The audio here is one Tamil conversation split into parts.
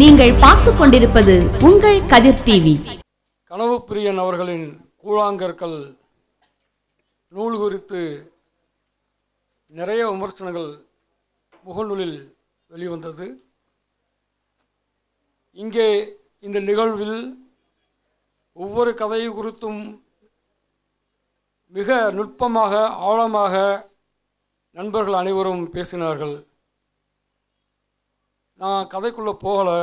நீங்கள் பார்த்து கொண்டிருப்பது உங்கள் கதிர் டிவி கனவு பிரியன் அவர்களின் கூழாங்கற்கள் நூல் குறித்து நிறைய விமர்சனங்கள் முகநூலில் வெளிவந்தது இங்கே இந்த நிகழ்வில் ஒவ்வொரு கதை குறித்தும் மிக நுட்பமாக ஆழமாக நண்பர்கள் அனைவரும் பேசினார்கள் நான் கதைக்குள்ளே போகலை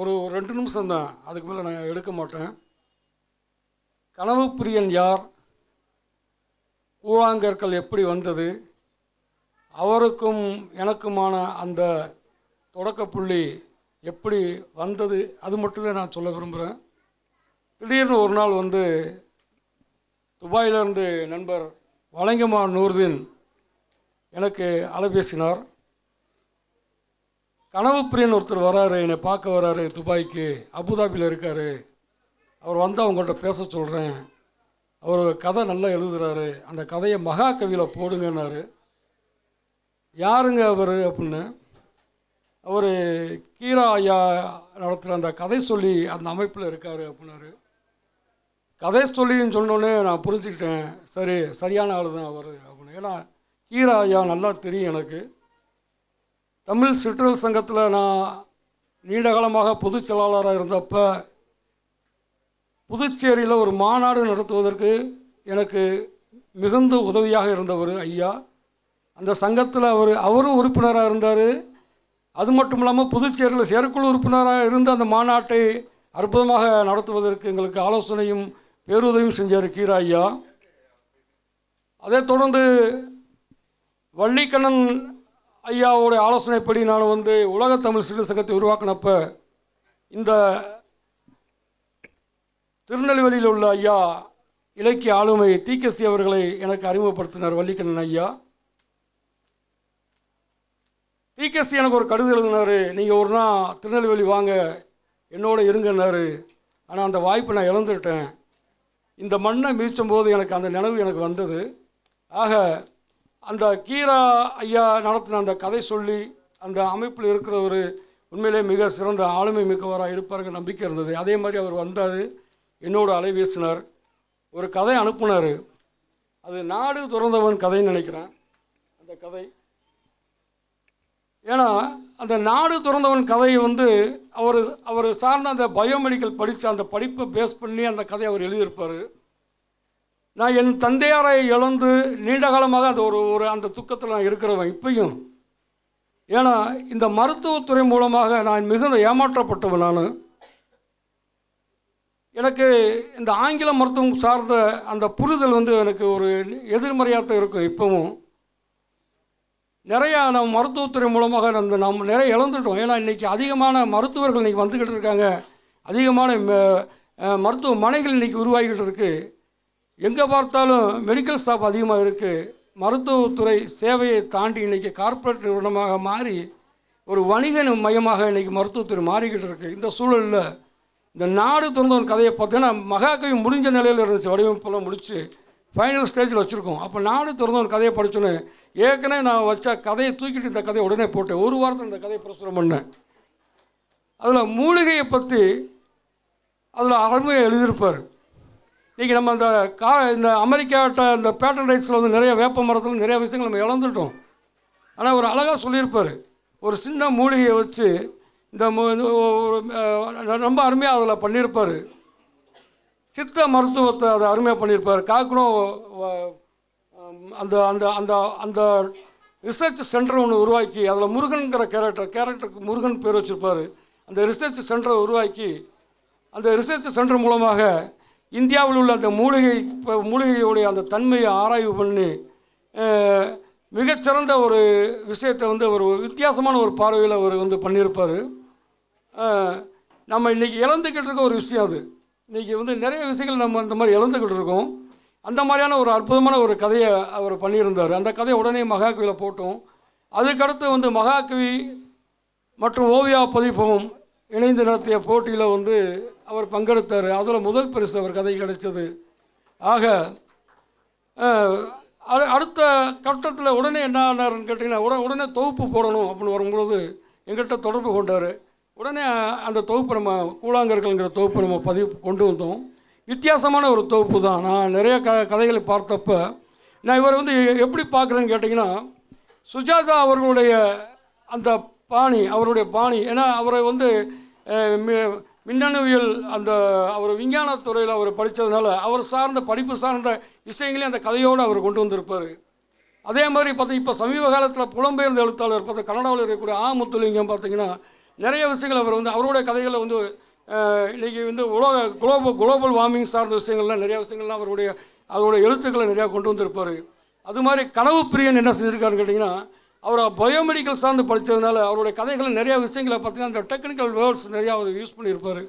ஒரு ரெண்டு நிமிஷம் தான் அதுக்கு மேலே நான் எடுக்க மாட்டேன் கனவு பிரியன் யார் கூழாங்கற்கள் எப்படி வந்தது அவருக்கும் எனக்குமான அந்த தொடக்கப்புள்ளி எப்படி வந்தது அது மட்டும்தான் நான் சொல்ல விரும்புகிறேன் திடீர்னு ஒரு நாள் வந்து துபாயிலிருந்து நண்பர் வழங்கமா நூர்தீன் எனக்கு அலைபேசினார் கனவுப்பிரியன் ஒருத்தர் வராரு என்னை பார்க்க வராரு துபாய்க்கு அபுதாபியில் இருக்கார் அவர் வந்து அவங்கள்ட்ட பேச சொல்கிறேன் அவர் கதை நல்லா எழுதுகிறாரு அந்த கதையை மகாகவியில் போடுங்கன்னாரு யாருங்க அவர் அப்படின்னு அவர் கீரா ஐயா நடத்துகிற அந்த கதை சொல்லி அந்த அமைப்பில் இருக்கார் அப்படின்னாரு கதை சொல்லின்னு சொன்னோடனே நான் புரிஞ்சுக்கிட்டேன் சரி சரியான ஆள் தான் அவர் அப்படின்னு ஏன்னா கீரா ஐயா நல்லா தெரியும் எனக்கு தமிழ் சிற்றல் சங்கத்தில் நான் நீண்டகாலமாக பொதுச் செயலாளராக இருந்தப்போ புதுச்சேரியில் ஒரு மாநாடு நடத்துவதற்கு எனக்கு மிகுந்த உதவியாக இருந்தவர் ஐயா அந்த சங்கத்தில் அவர் அவரும் உறுப்பினராக இருந்தார் அது மட்டும் இல்லாமல் புதுச்சேரியில் செயற்குழு உறுப்பினராக இருந்து அந்த மாநாட்டை அற்புதமாக நடத்துவதற்கு எங்களுக்கு ஆலோசனையும் பேருதவியும் செஞ்சார் கீரா ஐயா அதை தொடர்ந்து வள்ளிக்கண்ணன் ஐயாவோடைய ஆலோசனைப்படி நான் வந்து உலக தமிழ் சிறு சங்கத்தை உருவாக்கினப்ப இந்த திருநெல்வேலியில் உள்ள ஐயா இலக்கிய ஆளுமை தீக்கசி அவர்களை எனக்கு அறிமுகப்படுத்தினார் வள்ளிக்கண்ணன் ஐயா டிகேசி எனக்கு ஒரு கடிதம் எழுதினார் நீங்கள் ஒரு நாள் திருநெல்வேலி வாங்க என்னோட இருங்கன்னாரு ஆனால் அந்த வாய்ப்பை நான் இழந்துட்டேன் இந்த மண்ணை மீச்சும் போது எனக்கு அந்த நினைவு எனக்கு வந்தது ஆக அந்த கீரா ஐயா நடத்தின அந்த கதை சொல்லி அந்த அமைப்பில் இருக்கிற ஒரு உண்மையிலே மிக சிறந்த ஆளுமை மிக்கவராக இருப்பாருங்க நம்பிக்கை இருந்தது அதே மாதிரி அவர் வந்தார் என்னோடய அலைபேசினார் ஒரு கதை அனுப்புனார் அது நாடு துறந்தவன் கதைன்னு நினைக்கிறேன் அந்த கதை ஏன்னா அந்த நாடு துறந்தவன் கதையை வந்து அவர் அவர் சார்ந்த அந்த பயோமெடிக்கல் படித்த அந்த படிப்பை பேஸ் பண்ணி அந்த கதையை அவர் எழுதியிருப்பார் நான் என் தந்தையாரை இழந்து நீண்ட காலமாக அந்த ஒரு ஒரு அந்த துக்கத்தில் நான் இருக்கிறவன் இப்பையும் ஏன்னா இந்த மருத்துவத்துறை மூலமாக நான் மிகுந்த ஏமாற்றப்பட்டவன் நான் எனக்கு இந்த ஆங்கில மருத்துவம் சார்ந்த அந்த புரிதல் வந்து எனக்கு ஒரு எதிர்மறையாக இருக்கும் இப்போவும் நிறையா நம்ம மருத்துவத்துறை மூலமாக நம்ம நிறைய இழந்துட்டோம் ஏன்னா இன்றைக்கி அதிகமான மருத்துவர்கள் இன்றைக்கி வந்துக்கிட்டு இருக்காங்க அதிகமான மருத்துவமனைகள் இன்றைக்கி உருவாகிக்கிட்டு இருக்குது எங்கே பார்த்தாலும் மெடிக்கல் ஸ்டாப் அதிகமாக இருக்குது மருத்துவத்துறை சேவையை தாண்டி இன்றைக்கி கார்ப்பரேட் நிறுவனமாக மாறி ஒரு வணிக மையமாக இன்றைக்கி மருத்துவத்துறை மாறிக்கிட்டு இருக்குது இந்த சூழலில் இந்த நாடு திறந்த ஒரு கதையை பார்த்தீங்கன்னா மகாகவி முடிஞ்ச நிலையில் இருந்துச்சு வடிவமைப்பெல்லாம் முடித்து ஃபைனல் ஸ்டேஜில் வச்சுருக்கோம் அப்போ நாடு திறந்த ஒரு கதையை படித்தோன்னு ஏற்கனவே நான் வச்ச கதையை தூக்கிட்டு இந்த கதையை உடனே போட்டேன் ஒரு வாரத்தில் இந்த கதையை பிரசுரம் பண்ணேன் அதில் மூலிகையை பற்றி அதில் அருமையாக எழுதியிருப்பார் இன்றைக்கி நம்ம அந்த கா இந்த அமெரிக்காட்ட இந்த பேட்டன் ரைஸில் வந்து நிறைய வேப்ப மரத்தில் நிறைய விஷயங்கள் நம்ம இழந்துட்டோம் ஆனால் ஒரு அழகாக சொல்லியிருப்பார் ஒரு சின்ன மூலிகையை வச்சு இந்த ரொம்ப அருமையாக அதில் பண்ணியிருப்பார் சித்த மருத்துவத்தை அதை அருமையாக பண்ணியிருப்பார் காக்கணும் அந்த அந்த அந்த அந்த ரிசர்ச் சென்டர் ஒன்று உருவாக்கி அதில் முருகனுங்கிற கேரக்டர் கேரக்டருக்கு முருகன் பேர் வச்சுருப்பார் அந்த ரிசர்ச் சென்டரை உருவாக்கி அந்த ரிசர்ச் சென்டர் மூலமாக இந்தியாவில் உள்ள அந்த மூலிகை இப்போ மூலிகையுடைய அந்த தன்மையை ஆராய்வு பண்ணி மிகச்சிறந்த ஒரு விஷயத்தை வந்து ஒரு வித்தியாசமான ஒரு பார்வையில் அவர் வந்து பண்ணியிருப்பார் நம்ம இன்றைக்கி இழந்துக்கிட்டு இருக்க ஒரு விஷயம் அது இன்றைக்கி வந்து நிறைய விஷயங்கள் நம்ம அந்த மாதிரி இழந்துக்கிட்டு இருக்கோம் அந்த மாதிரியான ஒரு அற்புதமான ஒரு கதையை அவர் பண்ணியிருந்தார் அந்த கதையை உடனே மகாகவியில் போட்டோம் அதுக்கடுத்து வந்து மகாகவி மற்றும் ஓவியா பதிப்பகம் இணைந்து நடத்திய போட்டியில் வந்து அவர் பங்கெடுத்தார் அதில் முதல் பரிசு அவர் கதை கிடைச்சது ஆக அடுத்த கட்டத்தில் உடனே என்ன ஆனாருன்னு கேட்டிங்கன்னா உடனே உடனே தொகுப்பு போடணும் அப்படின்னு வரும்பொழுது எங்கிட்ட தொடர்பு கொண்டார் உடனே அந்த தொகுப்பு நம்ம கூழாங்கற்கள்ங்கிற தொகுப்பு நம்ம பதிவு கொண்டு வந்தோம் வித்தியாசமான ஒரு தொகுப்பு தான் நான் நிறைய க கதைகளை பார்த்தப்ப நான் இவரை வந்து எப்படி பார்க்குறேன்னு கேட்டிங்கன்னா சுஜாதா அவர்களுடைய அந்த பாணி அவருடைய பாணி ஏன்னா அவரை வந்து மின்னணுவியல் அந்த அவர் விஞ்ஞான துறையில் அவர் படித்ததுனால அவர் சார்ந்த படிப்பு சார்ந்த விஷயங்களையும் அந்த கதையோடு அவர் கொண்டு வந்திருப்பார் அதே மாதிரி பார்த்தா இப்போ சமீப காலத்தில் புலம்பெயர்ந்த எழுத்தாளர் பார்த்தா கனடாவில் இருக்கக்கூடிய ஆ முத்துலிங்கம் பார்த்திங்கன்னா நிறைய விஷயங்கள் அவர் வந்து அவருடைய கதைகளை வந்து இன்றைக்கி வந்து உலக குளோபல் குளோபல் வார்மிங் சார்ந்த விஷயங்கள்லாம் நிறைய விஷயங்கள்லாம் அவருடைய அவருடைய எழுத்துக்களை நிறையா கொண்டு வந்திருப்பார் அது மாதிரி கனவு பிரியன் என்ன செஞ்சுருக்காருன்னு கேட்டிங்கன்னா அவர் பயோமெடிக்கல் சார்ந்து படித்ததுனால அவருடைய கதைகள் நிறையா விஷயங்களை பார்த்தீங்கன்னா அந்த டெக்னிக்கல் வேர்ட்ஸ் நிறையா அவர் யூஸ் பண்ணியிருப்பார்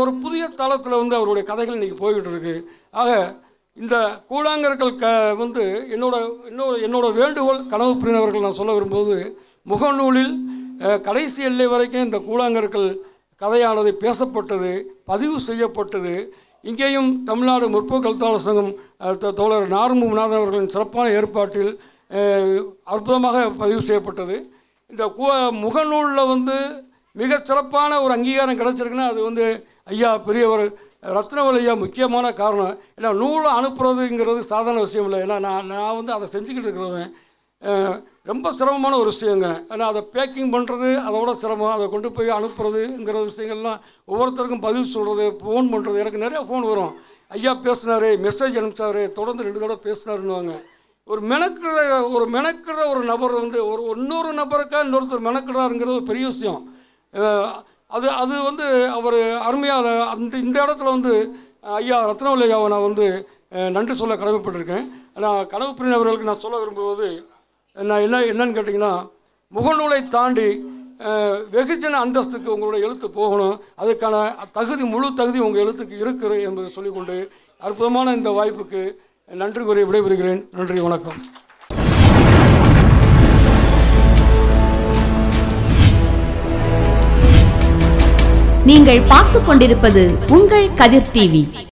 ஒரு புதிய தளத்தில் வந்து அவருடைய கதைகள் இன்றைக்கி போய்கிட்டு இருக்கு ஆக இந்த கூழாங்கற்கள் க வந்து என்னோட இன்னொரு என்னோட வேண்டுகோள் கனவு பிரிந்தவர்கள் நான் சொல்ல வரும்போது முகநூலில் கடைசி எல்லை வரைக்கும் இந்த கூழாங்கற்கள் கதையானது பேசப்பட்டது பதிவு செய்யப்பட்டது இங்கேயும் தமிழ்நாடு முற்போக்கு தாள சங்கம் தோழர் நார்முநாதன் அவர்களின் சிறப்பான ஏற்பாட்டில் அற்புதமாக பதிவு செய்யப்பட்டது இந்த கூ முகநூலில் வந்து மிக சிறப்பான ஒரு அங்கீகாரம் கிடச்சிருக்குன்னா அது வந்து ஐயா பெரியவர் ரத்னவள் ஐயா முக்கியமான காரணம் ஏன்னா நூலை அனுப்புறதுங்கிறது சாதாரண விஷயம் இல்லை ஏன்னா நான் நான் வந்து அதை செஞ்சுக்கிட்டு இருக்கிறவன் ரொம்ப சிரமமான ஒரு விஷயங்க ஏன்னா அதை பேக்கிங் பண்ணுறது அதை விட சிரமம் அதை கொண்டு போய் அனுப்புறதுங்கிற விஷயங்கள்லாம் ஒவ்வொருத்தருக்கும் பதில் சொல்கிறது ஃபோன் பண்ணுறது எனக்கு நிறையா ஃபோன் வரும் ஐயா பேசினார் மெசேஜ் அனுப்பிச்சாரு தொடர்ந்து ரெண்டு தடவை பேசினாருன்னுவாங்க ஒரு மெனக்கிற ஒரு மெனக்கிற ஒரு நபர் வந்து ஒரு இன்னொரு நபருக்காக இன்னொருத்தர் மெனக்கிறாருங்கிறது பெரிய விஷயம் அது அது வந்து அவர் அருமையாக அந்த இந்த இடத்துல வந்து ஐயா ரத்னவல்லையாவை நான் வந்து நன்றி சொல்ல கடமைப்பட்டிருக்கேன் ஆனால் கனவு அவர்களுக்கு நான் சொல்ல விரும்புவது நான் என்ன என்னன்னு கேட்டிங்கன்னா முகநூலை தாண்டி வெகுஜன அந்தஸ்துக்கு உங்களுடைய எழுத்து போகணும் அதுக்கான தகுதி முழு தகுதி உங்கள் எழுத்துக்கு இருக்கிறது என்பதை சொல்லிக்கொண்டு அற்புதமான இந்த வாய்ப்புக்கு நன்றி கூறி விடைபெறுகிறேன் நன்றி வணக்கம் நீங்கள் பார்த்து கொண்டிருப்பது உங்கள் கதிர் டிவி